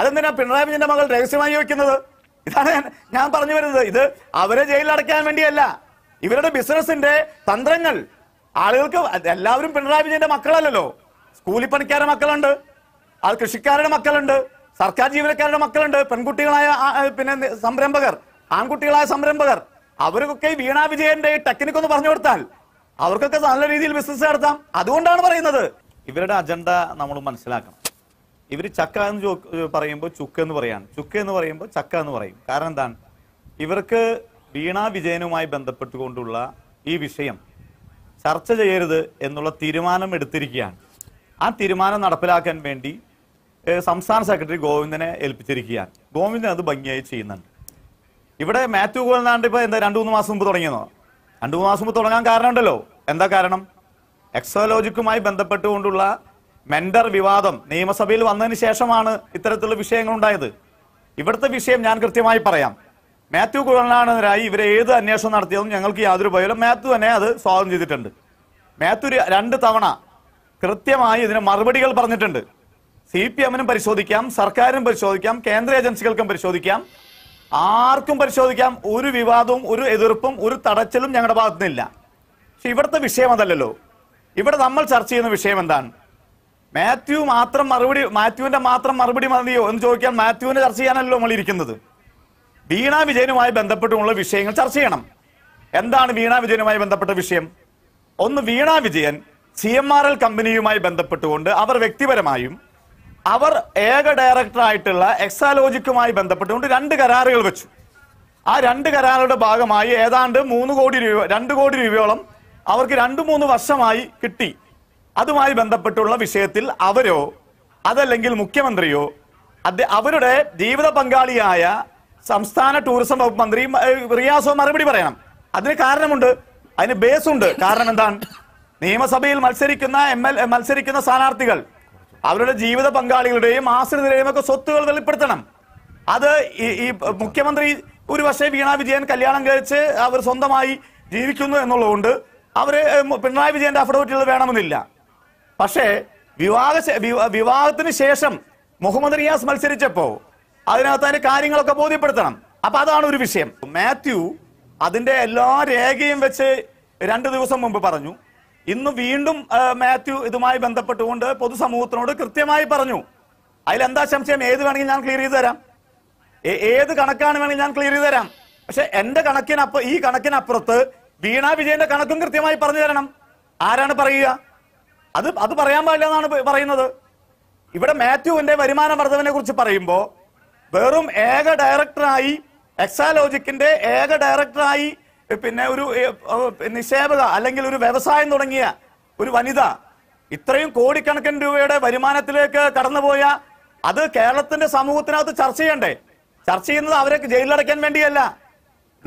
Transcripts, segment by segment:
അതെന്തിനാ പിണറായി വിജയന്റെ മകൾ രഹസ്യമായി വെക്കുന്നത് ഇതാണ് ഞാൻ പറഞ്ഞു വരുന്നത് ഇത് അവരെ ജയിലിൽ അടയ്ക്കാൻ വേണ്ടിയല്ല ഇവരുടെ ബിസിനസിന്റെ തന്ത്രങ്ങൾ ആളുകൾക്ക് എല്ലാവരും പിണറായി വിജയന്റെ മക്കളല്ലല്ലോ സ്കൂളിൽ പണിക്കാരുടെ മക്കളുണ്ട് അത് കൃഷിക്കാരുടെ മക്കളുണ്ട് സർക്കാർ ജീവനക്കാരുടെ മക്കളുണ്ട് പെൺകുട്ടികളായ പിന്നെ സംരംഭകർ ആൺകുട്ടികളായ സംരംഭകർ അവർക്കൊക്കെ വീണാ വിജയന്റെ ടെക്നിക് ഒന്ന് പറഞ്ഞു കൊടുത്താൽ അവർക്കൊക്കെ നല്ല രീതിയിൽ ബിസിനസ് നടത്താം അതുകൊണ്ടാണ് പറയുന്നത് ഇവരുടെ അജണ്ട നമ്മൾ മനസ്സിലാക്കണം ഇവർ ചക്ക എന്ന് പറയുമ്പോൾ ചുക്ക് എന്ന് പറയാണ് ചുക്ക് എന്ന് പറയുമ്പോൾ ചക്ക എന്ന് പറയും കാരണം എന്താണ് ഇവർക്ക് വീണ വിജയനുമായി ബന്ധപ്പെട്ടുകൊണ്ടുള്ള ഈ വിഷയം ചർച്ച ചെയ്യരുത് എന്നുള്ള തീരുമാനം എടുത്തിരിക്കുകയാണ് ആ തീരുമാനം നടപ്പിലാക്കാൻ വേണ്ടി സംസ്ഥാന സെക്രട്ടറി ഗോവിന്ദനെ ഏൽപ്പിച്ചിരിക്കുകയാണ് ഗോവിന്ദൻ അത് ഭംഗിയായി ചെയ്യുന്നുണ്ട് ഇവിടെ മാത്യു ഗോവിന്ദാണ്ട് ഇപ്പൊ എന്താ രണ്ടു മൂന്ന് മാസം മുമ്പ് തുടങ്ങിയെന്നോ രണ്ടു മൂന്ന് മാസം മുമ്പ് തുടങ്ങാൻ കാരണമുണ്ടല്ലോ എന്താ കാരണം എക്സോലോജിക്കുമായി ബന്ധപ്പെട്ടുകൊണ്ടുള്ള മെന്റർ വിവാദം നിയമസഭയിൽ വന്നതിന് ശേഷമാണ് ഇത്തരത്തിലുള്ള വിഷയങ്ങൾ ഉണ്ടായത് ഇവിടുത്തെ വിഷയം ഞാൻ കൃത്യമായി പറയാം മാത്യു കുഴലാണെതിരായി ഇവരെ ഏത് അന്വേഷണം നടത്തിയതും ഞങ്ങൾക്ക് യാതൊരു ഭയവും മാത്യു തന്നെ അത് സ്വാഗതം ചെയ്തിട്ടുണ്ട് മാത്യു രണ്ട് തവണ കൃത്യമായി ഇതിന് മറുപടികൾ പറഞ്ഞിട്ടുണ്ട് സി പി എമ്മിനും പരിശോധിക്കാം സർക്കാരിനും പരിശോധിക്കാം കേന്ദ്ര ഏജൻസികൾക്കും പരിശോധിക്കാം ആർക്കും പരിശോധിക്കാം ഒരു വിവാദവും ഒരു എതിർപ്പും ഒരു തടച്ചിലും ഞങ്ങളുടെ ഭാഗത്തുനിന്നില്ല പക്ഷെ ഇവിടുത്തെ വിഷയം അതല്ലല്ലോ ഇവിടെ നമ്മൾ ചർച്ച ചെയ്യുന്ന വിഷയം എന്താണ് മാത്യു മാത്രം മറുപടി മാത്യുവിന്റെ മാത്രം മറുപടി മതിയോ എന്ന് ചോദിക്കാൻ മാത്യുവിനെ ചർച്ച ചെയ്യാനല്ലോ നമ്മൾ ഇരിക്കുന്നത് വീണ വിജയനുമായി ബന്ധപ്പെട്ടുള്ള വിഷയങ്ങൾ ചർച്ച ചെയ്യണം എന്താണ് വീണ വിജയനുമായി ബന്ധപ്പെട്ട വിഷയം ഒന്ന് Veena Vijayan C M R L കമ്പനിയുമായി ബന്ധപ്പെട്ടുകൊണ്ട് അവർ വ്യക്തിപരമായും അവർ ഏക ഡയറക്ടറായിട്ടുള്ള എക്സാലോജിക്കുമായി ബന്ധപ്പെട്ടുകൊണ്ട് രണ്ട് കരാറുകൾ വെച്ചു ആ രണ്ട് കരാറുകളുടെ ഭാഗമായി ഏതാണ്ട് മൂന്ന് കോടി രൂപ രണ്ട് കോടി രൂപയോളം അവർക്ക് രണ്ട് മൂന്ന് വർഷമായി കിട്ടി അതുമായി ബന്ധപ്പെട്ടുള്ള വിഷയത്തിൽ അവരോ അതല്ലെങ്കിൽ മുഖ്യമന്ത്രിയോ അവരുടെ ജീവിത പങ്കാളിയായ സംസ്ഥാന ടൂറിസം വകുപ്പ് മന്ത്രി റിയാസോ മറുപടി പറയണം അതിന് കാരണമുണ്ട് അതിന് ബേസ് ഉണ്ട് കാരണം എന്താണ് നിയമസഭയിൽ മത്സരിക്കുന്ന എം എൽ മത്സരിക്കുന്ന സ്ഥാനാർത്ഥികൾ അവരുടെ ജീവിത പങ്കാളികളുടെയും ആശ്രിതരുടെയും ഒക്കെ സ്വത്തുകൾ വെളിപ്പെടുത്തണം അത് ഈ മുഖ്യമന്ത്രി ഒരു പക്ഷേ വീണ വിജയൻ കല്യാണം കഴിച്ച് അവർ സ്വന്തമായി ജീവിക്കുന്നു എന്നുള്ളതുകൊണ്ട് അവര് പിണറായി വിജയന്റെ അഫിഡവിറ്റുകൾ വേണമെന്നില്ല പക്ഷേ വിവാഹ വിവാഹത്തിന് ശേഷം മുഹമ്മദ് റിയാസ് മത്സരിച്ചപ്പോ അതിനകത്ത് അതിന്റെ കാര്യങ്ങളൊക്കെ ബോധ്യപ്പെടുത്തണം അപ്പൊ അതാണ് ഒരു വിഷയം മാത്യു അതിന്റെ എല്ലാ രേഖയും വെച്ച് രണ്ട് ദിവസം മുമ്പ് പറഞ്ഞു ഇന്ന് വീണ്ടും മാത്യു ഇതുമായി ബന്ധപ്പെട്ടുകൊണ്ട് പൊതുസമൂഹത്തിനോട് കൃത്യമായി പറഞ്ഞു അതിലെന്താ സംശയം ഏത് വേണമെങ്കിൽ ഞാൻ ക്ലിയർ ചെയ്ത് തരാം ഏത് കണക്കാണ് വേണമെങ്കിൽ ഞാൻ ക്ലിയർ ചെയ്ത് തരാം പക്ഷെ എന്റെ കണക്കിനപ്പ ഈ കണക്കിനപ്പുറത്ത് വീണ വിജയന്റെ കണക്കും കൃത്യമായി പറഞ്ഞു തരണം ആരാണ് പറയുക അത് അത് പറയാൻ പാടില്ല എന്നാണ് പറയുന്നത് ഇവിടെ മാത്യുവിന്റെ വരുമാന വർധവിനെ കുറിച്ച് പറയുമ്പോൾ വെറും ഏക ഡയറക്ടറായി എക്സാലോജിക്കിന്റെ ഏക ഡയറക്ടറായി പിന്നെ ഒരു നിക്ഷേപക അല്ലെങ്കിൽ ഒരു വ്യവസായം തുടങ്ങിയ ഒരു വനിത ഇത്രയും കോടിക്കണക്കിന് രൂപയുടെ വരുമാനത്തിലേക്ക് കടന്നുപോയ അത് കേരളത്തിന്റെ സമൂഹത്തിനകത്ത് ചർച്ച ചെയ്യണ്ടേ ചർച്ച ചെയ്യുന്നത് അവരെ ജയിലിലടയ്ക്കാൻ വേണ്ടിയല്ല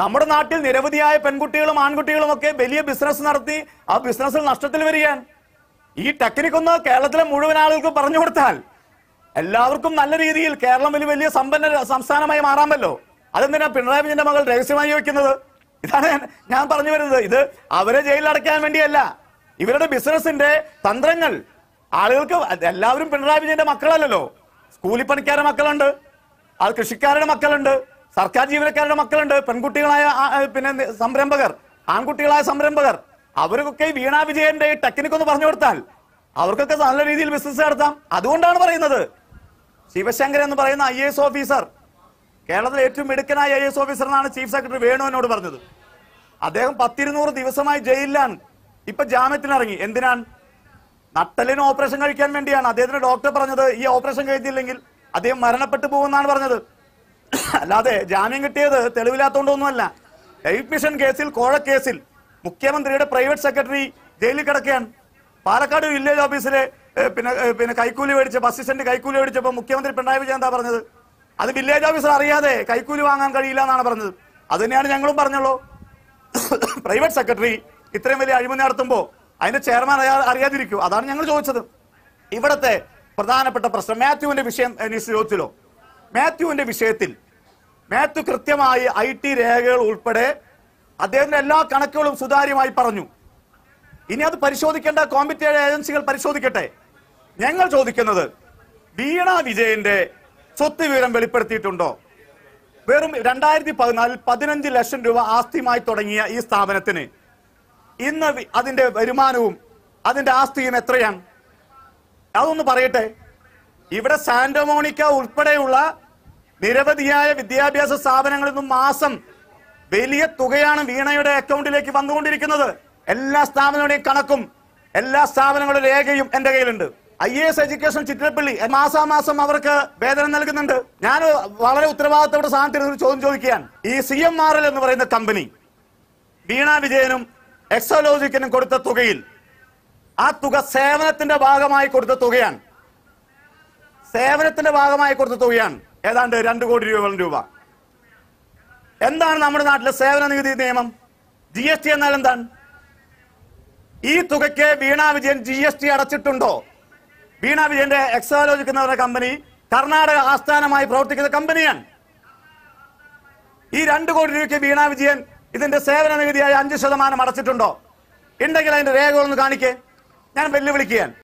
നമ്മുടെ നാട്ടിൽ നിരവധിയായ പെൺകുട്ടികളും ആൺകുട്ടികളും ഒക്കെ വലിയ ബിസിനസ് നടത്തി ആ ബിസിനസ്സിൽ നഷ്ടത്തിൽ വരികയാണ് ഈ ഒന്ന് കേരളത്തിലെ മുഴുവൻ ആളുകൾക്കും പറഞ്ഞു കൊടുത്താൽ എല്ലാവർക്കും നല്ല രീതിയിൽ കേരളം വലിയ വലിയ സമ്പന്ന സംസ്ഥാനമായി മാറാമല്ലോ അതെന്തിനാ പിണറായി വിജയന്റെ മകൾ രഹസ്യമായി വയ്ക്കുന്നത് ഇതാണ് ഞാൻ പറഞ്ഞു വരുന്നത് ഇത് അവരെ ജയിലിൽ അടയ്ക്കാൻ വേണ്ടിയല്ല ഇവരുടെ ബിസിനസിന്റെ തന്ത്രങ്ങൾ ആളുകൾക്ക് എല്ലാവരും പിണറായി വിജയന്റെ മക്കളല്ലല്ലോ സ്കൂളിൽ പണിക്കാരുടെ മക്കളുണ്ട് അത് കൃഷിക്കാരുടെ മക്കളുണ്ട് സർക്കാർ ജീവനക്കാരുടെ മക്കളുണ്ട് പെൺകുട്ടികളായ പിന്നെ സംരംഭകർ ആൺകുട്ടികളായ സംരംഭകർ അവർക്കൊക്കെ വീണ വിജയന്റെ ടെക്നിക് ഒന്ന് പറഞ്ഞു കൊടുത്താൽ അവർക്കൊക്കെ നല്ല രീതിയിൽ ബിസിനസ് നടത്താം അതുകൊണ്ടാണ് പറയുന്നത് ശിവശങ്കർ എന്ന് പറയുന്ന ഐ എസ് ഓഫീസർ കേരളത്തിലെ ഏറ്റവും മിടുക്കനായ ഐ എസ് ഓഫീസർ എന്നാണ് ചീഫ് സെക്രട്ടറി വേണുവിനോട് പറഞ്ഞത് അദ്ദേഹം പത്തിരുന്നൂറ് ദിവസമായി ജയിലിലാണ് ഇപ്പൊ ജാമ്യത്തിനിറങ്ങി എന്തിനാണ് നട്ടലിന് ഓപ്പറേഷൻ കഴിക്കാൻ വേണ്ടിയാണ് അദ്ദേഹത്തിന് ഡോക്ടർ പറഞ്ഞത് ഈ ഓപ്പറേഷൻ കഴിഞ്ഞില്ലെങ്കിൽ അദ്ദേഹം മരണപ്പെട്ടു പോകുമെന്നാണ് പറഞ്ഞത് അല്ലാതെ ജാമ്യം കിട്ടിയത് തെളിവില്ലാത്തതുകൊണ്ടൊന്നുമല്ല ലൈഫ് മിഷൻ കേസിൽ കോഴക്കേസിൽ മുഖ്യമന്ത്രിയുടെ പ്രൈവറ്റ് സെക്രട്ടറി ജയിലിൽ കിടക്കുകയാണ് പാലക്കാട് വില്ലേജ് ഓഫീസിലെ പിന്നെ പിന്നെ കൈക്കൂലി മേടിച്ച സ്റ്റാൻഡ് കൈക്കൂലി മേടിച്ചപ്പോൾ മുഖ്യമന്ത്രി പിണറായി വിജയൻ എന്താ പറഞ്ഞത് അത് വില്ലേജ് ഓഫീസർ അറിയാതെ കൈക്കൂലി വാങ്ങാൻ കഴിയില്ല എന്നാണ് പറഞ്ഞത് അത് തന്നെയാണ് ഞങ്ങളും പറഞ്ഞുള്ളൂ പ്രൈവറ്റ് സെക്രട്ടറി ഇത്രയും വലിയ അഴിമതി നടത്തുമ്പോൾ അതിന്റെ ചെയർമാൻ അറിയാതിരിക്കൂ അതാണ് ഞങ്ങൾ ചോദിച്ചത് ഇവിടത്തെ പ്രധാനപ്പെട്ട പ്രശ്നം മാത്യുവിന്റെ വിഷയം ചോദിച്ചല്ലോ മാത്യുവിന്റെ വിഷയത്തിൽ മാത്യു കൃത്യമായി ഐ ടി രേഖകൾ ഉൾപ്പെടെ അദ്ദേഹത്തിന്റെ എല്ലാ കണക്കുകളും സുതാര്യമായി പറഞ്ഞു ഇനി അത് പരിശോധിക്കേണ്ട കോമ്പിറ്റേറ്റ് ഏജൻസികൾ പരിശോധിക്കട്ടെ ഞങ്ങൾ ചോദിക്കുന്നത് വീണ വിജയന്റെ സ്വത്ത് വിവരം വെളിപ്പെടുത്തിയിട്ടുണ്ടോ വെറും രണ്ടായിരത്തി പതിനാലിൽ പതിനഞ്ച് ലക്ഷം രൂപ ആസ്തിയുമായി തുടങ്ങിയ ഈ സ്ഥാപനത്തിന് ഇന്ന് അതിന്റെ വരുമാനവും അതിന്റെ ആസ്തിയും എത്രയാണ് അതൊന്ന് പറയട്ടെ ഇവിടെ സാന്റമോണിക്ക ഉൾപ്പെടെയുള്ള നിരവധിയായ വിദ്യാഭ്യാസ സ്ഥാപനങ്ങളിൽ നിന്നും മാസം വലിയ തുകയാണ് വീണയുടെ അക്കൗണ്ടിലേക്ക് വന്നുകൊണ്ടിരിക്കുന്നത് എല്ലാ സ്ഥാപനങ്ങളുടെയും കണക്കും എല്ലാ സ്ഥാപനങ്ങളുടെ രേഖയും എന്റെ കയ്യിലുണ്ട് ഐ എ എസ് എഡ്യൂക്കേഷൻ ചിത്രപ്പള്ളി മാസാമാസം അവർക്ക് വേതനം നൽകുന്നുണ്ട് ഞാൻ വളരെ ഉത്തരവാദിത്തത്തോടെ സ്ഥാനത്തിൽ ഒരു ചോദ്യം ചോദിക്കുകയാണ് ഈ സി എം ആർ എൽ എന്ന് പറയുന്ന കമ്പനി വീണ വിജയനും എക്സോലോജിക്കനും കൊടുത്ത തുകയിൽ ആ തുക സേവനത്തിന്റെ ഭാഗമായി കൊടുത്ത തുകയാണ് സേവനത്തിന്റെ ഭാഗമായി കൊടുത്ത തുകയാണ് ഏതാണ്ട് രണ്ടു കോടി രൂപ രൂപ എന്താണ് നമ്മുടെ നാട്ടിലെ സേവന നികുതി നിയമം ജി എസ് ടി എന്നാൽ എന്താണ് ഈ തുകയ്ക്ക് Veena Vijayan G S T അടച്ചിട്ടുണ്ടോ വീണ വിജയന്റെ എക്സാലോജിക് എന്ന് കമ്പനി കർണാടക ആസ്ഥാനമായി പ്രവർത്തിക്കുന്ന കമ്പനിയാണ് ഈ രണ്ടു കോടി രൂപയ്ക്ക് വീണ വിജയൻ ഇതിന്റെ സേവന നികുതിയായി അഞ്ച് ശതമാനം അടച്ചിട്ടുണ്ടോ ഉണ്ടെങ്കിൽ അതിന്റെ രേഖകളൊന്ന് കാണിക്കേ ഞാൻ വെല്ലുവിളിക്കുകയാണ്